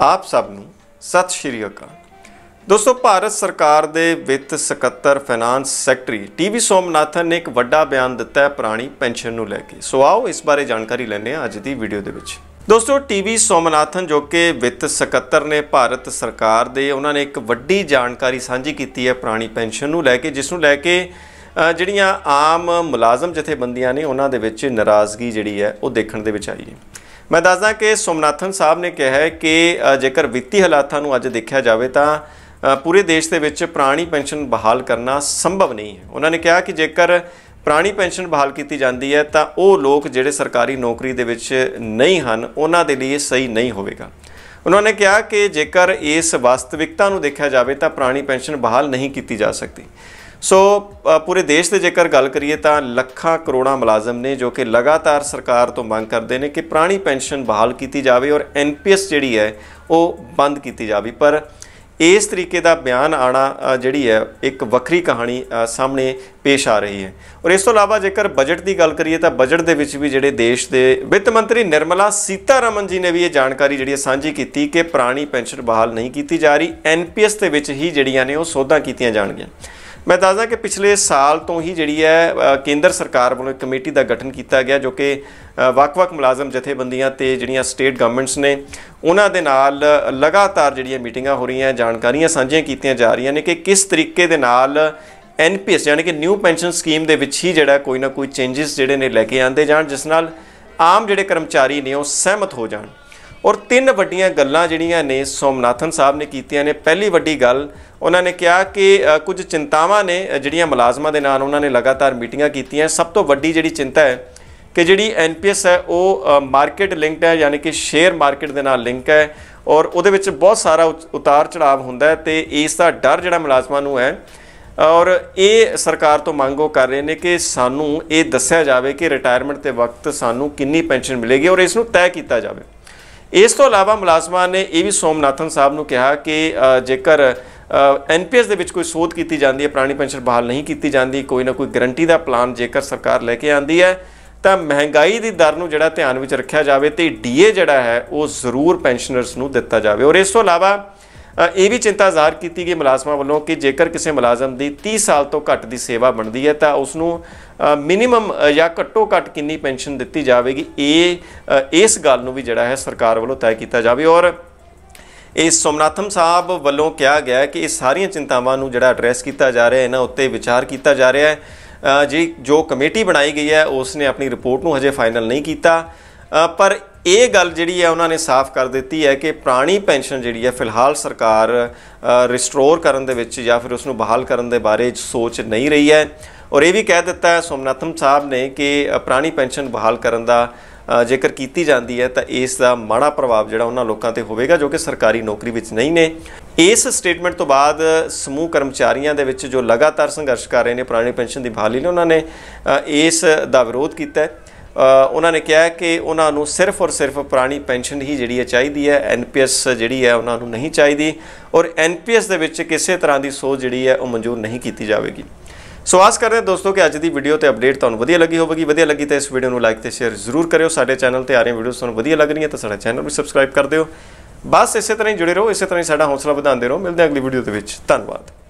ਆਪ ਸਭ ਨੂੰ ਸਤਿ ਸ਼੍ਰੀ ਅਕਾਲ ਦੋਸਤੋ ਭਾਰਤ ਸਰਕਾਰ ਦੇ ਵਿੱਤ ਸਕੱਤਰ ਫਾਈਨਾਂਸ ਸੈਕਟਰੀ ਟੀਵੀ ਸੋਮਨਾਥਨ ਨੇ ਇੱਕ ਵੱਡਾ ਬਿਆਨ ਦਿੱਤਾ ਹੈ ਪੁਰਾਣੀ ਪੈਨਸ਼ਨ ਨੂੰ ਲੈ ਕੇ ਸੋ ਆਓ ਇਸ ਬਾਰੇ ਜਾਣਕਾਰੀ ਲੈਣੇ ਆ ਅੱਜ ਦੀ ਵੀਡੀਓ ਦੇ ਵਿੱਚ ਦੋਸਤੋ ਟੀਵੀ ਸੋਮਨਾਥਨ ਜੋ ਕਿ ਵਿੱਤ ਸਕੱਤਰ ਨੇ ਭਾਰਤ ਸਰਕਾਰ ਦੇ ਉਹਨਾਂ ਨੇ ਇੱਕ ਵੱਡੀ ਜਾਣਕਾਰੀ ਸਾਂਝੀ ਕੀਤੀ ਹੈ ਪੁਰਾਣੀ ਪੈਨਸ਼ਨ ਨੂੰ ਲੈ ਕੇ ਜਿਸ ਨੂੰ ਲੈ ਕੇ ਜਿਹੜੀਆਂ ਆਮ ਮੁਲਾਜ਼ਮ ਜਥੇਬੰਦੀਆਂ ਨੇ ਉਹਨਾਂ ਦੇ ਵਿੱਚ ਨਾਰਾਜ਼ਗੀ ਜਿਹੜੀ ਹੈ ਉਹ ਦੇਖਣ ਦੇ ਵਿੱਚ ਆਈ ਹੈ ਮੈਂ ਦੱਸਦਾ ਕਿ ਸੋਮਨਾਥਨ ਸਾਹਿਬ ਨੇ ਕਿਹਾ ਹੈ ਕਿ ਜੇਕਰ ਵਿੱਤੀ ਹਾਲਾਤਾਂ ਨੂੰ ਅੱਜ ਦੇਖਿਆ ਜਾਵੇ ਤਾਂ ਪੂਰੇ ਦੇਸ਼ ਦੇ ਵਿੱਚ ਪ੍ਰਾਣੀ ਪੈਨਸ਼ਨ ਬਹਾਲ ਕਰਨਾ ਸੰਭਵ ਨਹੀਂ ਹੈ ਉਹਨਾਂ ਨੇ ਕਿਹਾ ਕਿ ਜੇਕਰ ਪ੍ਰਾਣੀ ਪੈਨਸ਼ਨ ਬਹਾਲ ਕੀਤੀ ਜਾਂਦੀ ਹੈ ਤਾਂ ਉਹ ਲੋਕ ਜਿਹੜੇ ਸਰਕਾਰੀ ਨੌਕਰੀ ਦੇ ਵਿੱਚ ਨਹੀਂ ਹਨ ਉਹਨਾਂ ਦੇ ਲਈ ਸਹੀ ਨਹੀਂ ਹੋਵੇਗਾ ਉਹਨਾਂ ਨੇ ਕਿਹਾ ਕਿ ਜੇਕਰ ਇਸ ਵਸਤਵਿਕਤਾ ਨੂੰ ਦੇਖਿਆ ਜਾਵੇ ਤਾਂ ਪ੍ਰਾਣੀ ਪੈਨਸ਼ਨ ਬਹਾਲ ਨਹੀਂ ਕੀਤੀ ਜਾ ਸਕਦੀ ਸੋ ਪੂਰੇ ਦੇਸ਼ ਦੇ ਜੇਕਰ ਗੱਲ ਕਰੀਏ ਤਾਂ ਲੱਖਾਂ ਕਰੋੜਾਂ ਮੁਲਾਜ਼ਮ ਨੇ ਜੋ ਕਿ ਲਗਾਤਾਰ ਸਰਕਾਰ ਤੋਂ ਮੰਗ ਕਰਦੇ ਨੇ ਕਿ ਪੁਰਾਣੀ ਪੈਨਸ਼ਨ ਬਹਾਲ ਕੀਤੀ ਜਾਵੇ ਔਰ ਐਨਪੀਐਸ ਜਿਹੜੀ ਹੈ ਉਹ ਬੰਦ ਕੀਤੀ ਜਾਵੇ ਪਰ ਇਸ ਤਰੀਕੇ ਦਾ ਬਿਆਨ ਆਣਾ ਜਿਹੜੀ ਹੈ ਇੱਕ ਵੱਖਰੀ ਕਹਾਣੀ ਸਾਹਮਣੇ ਪੇਸ਼ ਆ ਰਹੀ ਹੈ ਔਰ ਇਸ ਤੋਂ ਇਲਾਵਾ ਜੇਕਰ ਬਜਟ ਦੀ ਗੱਲ ਕਰੀਏ ਤਾਂ ਬਜਟ ਦੇ ਵਿੱਚ ਵੀ ਜਿਹੜੇ ਦੇਸ਼ ਦੇ ਵਿੱਤ ਮੰਤਰੀ ਨਿਰਮਲਾ ਸੀਤਾਰਮਨ ਜੀ ਨੇ ਵੀ ਇਹ ਜਾਣਕਾਰੀ ਜਿਹੜੀ ਸਾਂਝੀ ਕੀਤੀ ਕਿ ਪੁਰਾਣੀ ਪੈਨਸ਼ਨ ਬਹਾਲ ਨਹੀਂ ਕੀਤੀ ਜਾ ਰਹੀ ਐਨਪੀਐਸ ਦੇ ਵਿੱਚ ਹੀ ਜਿਹੜੀਆਂ ਨੇ ਉਹ ਸੋਧਾਂ ਕੀਤੀਆਂ ਜਾਣਗੀਆਂ ਮੈਂ ਦੱਸਦਾ ਕਿ ਪਿਛਲੇ ਸਾਲ ਤੋਂ ਹੀ ਜਿਹੜੀ ਹੈ ਕੇਂਦਰ ਸਰਕਾਰ ਵੱਲੋਂ ਇੱਕ ਕਮੇਟੀ ਦਾ ਗਠਨ ਕੀਤਾ ਗਿਆ ਜੋ ਕਿ ਵੱਖ-ਵੱਖ ਮੁਲਾਜ਼ਮ ਜਥੇਬੰਦੀਆਂ ਤੇ ਜਿਹੜੀਆਂ ਸਟੇਟ ਗਵਰਨਮੈਂਟਸ ਨੇ ਉਹਨਾਂ ਦੇ ਨਾਲ ਲਗਾਤਾਰ ਜਿਹੜੀਆਂ ਮੀਟਿੰਗਾਂ ਹੋ ਰਹੀਆਂ ਜਾਣਕਾਰੀਆਂ ਸਾਂਝੀਆਂ ਕੀਤੀਆਂ ਜਾ ਰਹੀਆਂ ਨੇ ਕਿ ਕਿਸ ਤਰੀਕੇ ਦੇ ਨਾਲ ਐਨਪੀਐਸ ਯਾਨੀ ਕਿ ਨਿਊ ਪੈਨਸ਼ਨ ਸਕੀਮ ਦੇ ਵਿੱਚ ਹੀ ਜਿਹੜਾ ਕੋਈ ਨਾ ਕੋਈ ਚੇਂਜਸ ਜਿਹੜੇ ਨੇ ਲੈ ਕੇ ਆਂਦੇ ਜਾਣ ਜਿਸ ਨਾਲ ਆਮ ਜਿਹੜੇ ਕਰਮਚਾਰੀ ਨੇ ਉਹ ਸਹਿਮਤ ਹੋ ਜਾਣ ਔਰ ਤਿੰਨ ਵੱਡੀਆਂ ਗੱਲਾਂ ਜਿਹੜੀਆਂ ਨੇ ਸੋਮਨਾਥਨ ਸਾਹਿਬ ਨੇ ਕੀਤੀਆਂ ਨੇ ਪਹਿਲੀ ਵੱਡੀ ਗੱਲ ਉਹਨਾਂ ਨੇ ਕਿਹਾ ਕਿ ਕੁਝ ਚਿੰਤਾਵਾਂ ਨੇ ਜਿਹੜੀਆਂ ਮੁਲਾਜ਼ਮਾਂ ਦੇ ਨਾਲ ਉਹਨਾਂ ਨੇ ਲਗਾਤਾਰ ਮੀਟਿੰਗਾਂ ਕੀਤੀਆਂ ਸਭ ਤੋਂ ਵੱਡੀ ਜਿਹੜੀ ਚਿੰਤਾ ਹੈ ਕਿ ਜਿਹੜੀ ਐਨਪੀਐਸ ਹੈ ਉਹ ਮਾਰਕੀਟ ਲਿੰਕਡ ਹੈ ਯਾਨੀ ਕਿ ਸ਼ੇਅਰ ਮਾਰਕੀਟ ਦੇ ਨਾਲ ਲਿੰਕ ਹੈ ਔਰ ਉਹਦੇ ਵਿੱਚ ਬਹੁਤ ਸਾਰਾ ਉਤਾਰ ਚੜਾਵ ਹੁੰਦਾ ਹੈ ਤੇ ਇਸ ਦਾ ਡਰ ਜਿਹੜਾ ਮੁਲਾਜ਼ਮਾਂ ਨੂੰ ਹੈ ਔਰ ਇਹ ਸਰਕਾਰ ਤੋਂ ਮੰਗੋ ਕਰ ਰਹੇ ਨੇ ਕਿ ਸਾਨੂੰ ਇਹ ਦੱਸਿਆ ਜਾਵੇ ਕਿ ਰਿਟਾਇਰਮੈਂਟ ਦੇ ਵਕਤ ਸਾਨੂੰ ਕਿੰਨੀ ਪੈਨਸ਼ਨ ਮਿਲੇਗੀ ਔਰ ਇਸ ਨੂੰ ਤੈਅ ਕੀਤਾ ਜਾਵੇ ਇਸ ਤੋਂ ਇਲਾਵਾ ਮੁਲਾਜ਼ਮਾਂ ਨੇ ਇਹ ਵੀ ਸੋਮਨਾਥਨ ਸਾਹਿਬ ਨੂੰ ਕਿਹਾ ਕਿ ਜੇਕਰ ਐਨਪੀਐਸ ਦੇ ਵਿੱਚ ਕੋਈ ਸੋਧ ਕੀਤੀ ਜਾਂਦੀ ਹੈ ਪ੍ਰਾਣੀ ਪੈਨਸ਼ਨ ਬਹਾਲ ਨਹੀਂ ਕੀਤੀ ਜਾਂਦੀ ਕੋਈ ਨਾ ਕੋਈ ਗਾਰੰਟੀ ਦਾ ਪਲਾਨ ਜੇਕਰ ਸਰਕਾਰ ਲੈ ਕੇ ਆਂਦੀ ਹੈ ਤਾਂ ਮਹਿੰਗਾਈ ਦੀ ਦਰ ਨੂੰ ਜਿਹੜਾ ਧਿਆਨ ਵਿੱਚ ਰੱਖਿਆ ਜਾਵੇ ਤੇ ਡੀਏ ਜਿਹੜਾ ਹੈ ਉਹ ਜ਼ਰੂਰ ਪੈਨਸ਼ਨਰਸ ਨੂੰ ਦਿੱਤਾ ਜਾਵੇ ਔਰ ਇਸ ਤੋਂ ਇਲਾਵਾ ਇਹ ਵੀ ਚਿੰਤਾ ਜ਼ਾਹਰ ਕੀਤੀ ਗਈ ਮੁਲਾਜ਼ਮਾਂ ਵੱਲੋਂ ਕਿ ਜੇਕਰ ਕਿਸੇ ਮੁਲਾਜ਼ਮ ਦੀ 30 ਸਾਲ ਤੋਂ ਘੱਟ ਦੀ ਸੇਵਾ ਬਣਦੀ ਹੈ ਤਾਂ ਉਸ ਨੂੰ ਮਿਨੀਮਮ ਜਾਂ ਘੱਟੋ ਘੱਟ ਕਿੰਨੀ ਪੈਨਸ਼ਨ ਦਿੱਤੀ ਜਾਵੇਗੀ ਇਹ ਇਸ ਗੱਲ ਨੂੰ ਵੀ ਜਿਹੜਾ ਹੈ ਸਰਕਾਰ ਵੱਲੋਂ ਤੈਅ ਕੀਤਾ ਜਾਵੇ ਔਰ ਇਸ ਸੋਮਨਾਥਮ ਸਾਹਿਬ ਵੱਲੋਂ ਕਿਹਾ ਗਿਆ ਕਿ ਇਹ ਸਾਰੀਆਂ ਚਿੰਤਾਵਾਂ ਨੂੰ ਜਿਹੜਾ ਐਡਰੈਸ ਕੀਤਾ ਜਾ ਰਿਹਾ ਹੈ ਇਹਨਾਂ ਉੱਤੇ ਵਿਚਾਰ ਕੀਤਾ ਜਾ ਰਿਹਾ ਹੈ ਜੀ ਜੋ ਕਮੇਟੀ ਬਣਾਈ ਗਈ ਹੈ ਉਸ ਨੇ ਆਪਣੀ ਰਿਪੋਰਟ ਨੂੰ ਹਜੇ ਫਾਈਨਲ ਨਹੀਂ ਕੀਤਾ ਪਰ ਇਹ ਗੱਲ ਜਿਹੜੀ ਹੈ ਉਹਨਾਂ ਨੇ ਸਾਫ਼ ਕਰ ਦਿੱਤੀ ਹੈ ਕਿ ਪ੍ਰਾਣੀ ਪੈਨਸ਼ਨ ਜਿਹੜੀ ਹੈ ਫਿਲਹਾਲ ਸਰਕਾਰ ਰਿਸਟੋਰ ਕਰਨ ਦੇ ਵਿੱਚ ਜਾਂ ਫਿਰ ਉਸ ਨੂੰ ਬਹਾਲ ਕਰਨ ਦੇ ਬਾਰੇ ਸੋਚ ਨਹੀਂ ਰਹੀ ਹੈ ਔਰ ਇਹ ਵੀ ਕਹਿ ਦਿੱਤਾ ਹੈ ਸੋਮਨਾਥਮ ਸਾਹਿਬ ਨੇ ਕਿ ਪ੍ਰਾਣੀ ਪੈਨਸ਼ਨ ਬਹਾਲ ਕਰਨ ਦਾ ਜੇਕਰ ਕੀਤੀ ਜਾਂਦੀ ਹੈ ਤਾਂ ਇਸ ਦਾ ਮਾੜਾ ਪ੍ਰਭਾਵ ਜਿਹੜਾ ਉਹਨਾਂ ਲੋਕਾਂ ਤੇ ਹੋਵੇਗਾ ਜੋ ਕਿ ਸਰਕਾਰੀ ਨੌਕਰੀ ਵਿੱਚ ਨਹੀਂ ਨੇ ਇਸ ਸਟੇਟਮੈਂਟ ਤੋਂ ਬਾਅਦ ਸਮੂਹ ਕਰਮਚਾਰੀਆਂ ਦੇ ਵਿੱਚ ਜੋ ਲਗਾਤਾਰ ਸੰਘਰਸ਼ ਕਰ ਰਹੇ ਨੇ ਪੁਰਾਣੀ ਪੈਨਸ਼ਨ ਦੀ ਬਹਾਲੀ ਲਈ ਉਹਨਾਂ ਨੇ ਇਸ ਦਾ ਵਿਰੋਧ ਕੀਤਾ ਹੈ ਉਹਨਾਂ ਨੇ ਕਿਹਾ ਕਿ ਉਹਨਾਂ ਨੂੰ ਸਿਰਫ ਔਰ ਸਿਰਫ ਪੁਰਾਣੀ ਪੈਨਸ਼ਨ ਹੀ ਜਿਹੜੀ ਹੈ ਚਾਹੀਦੀ ਹੈ ਐਨਪੀਐਸ ਜਿਹੜੀ ਹੈ ਉਹਨਾਂ ਨੂੰ ਨਹੀਂ ਚਾਹੀਦੀ ਔਰ ਐਨਪੀਐਸ ਦੇ ਵਿੱਚ ਕਿਸੇ ਤਰ੍ਹਾਂ ਦੀ ਸੋਚ ਜਿਹੜੀ ਹੈ ਉਹ ਮਨਜ਼ੂਰ ਨਹੀਂ ਕੀਤੀ ਜਾਵੇਗੀ ਸੋ ਆਸ ਕਰਦੇ ਹਾਂ ਦੋਸਤੋ ਕਿ ਅੱਜ ਦੀ ਵੀਡੀਓ ਤੇ ਅਪਡੇਟ ਤੁਹਾਨੂੰ ਵਧੀਆ ਲੱਗੀ ਹੋਵੇਗੀ ਵਧੀਆ ਲੱਗੀ ਤਾਂ ਇਸ ਵੀਡੀਓ ਨੂੰ ਲਾਈਕ ਤੇ ਸ਼ੇਅਰ ਜ਼ਰੂਰ ਕਰਿਓ ਸਾਡੇ ਚੈਨਲ ਤੇ ਆ ਰਹੀਆਂ ਵੀਡੀਓਸ ਤੁਹਾਨੂੰ ਵਧੀਆ ਲੱਗ ਰਹੀਆਂ ਤਾਂ ਸਾਡਾ ਚੈਨਲ ਵੀ ਸਬਸਕ੍ਰਾਈਬ ਕਰ ਦਿਓ ਬਸ ਇਸੇ ਤਰ੍ਹਾਂ ਹੀ ਜੁੜੇ ਰਹੋ ਇਸੇ ਤਰ੍ਹਾਂ ਹੀ ਸਾਡਾ ਹੌਸਲਾ ਵਧਾਉਂਦੇ ਰਹੋ ਮਿਲਦੇ ਹਾਂ ਅਗਲੀ ਵੀਡੀਓ ਦੇ ਵਿੱਚ ਧੰਨਵਾਦ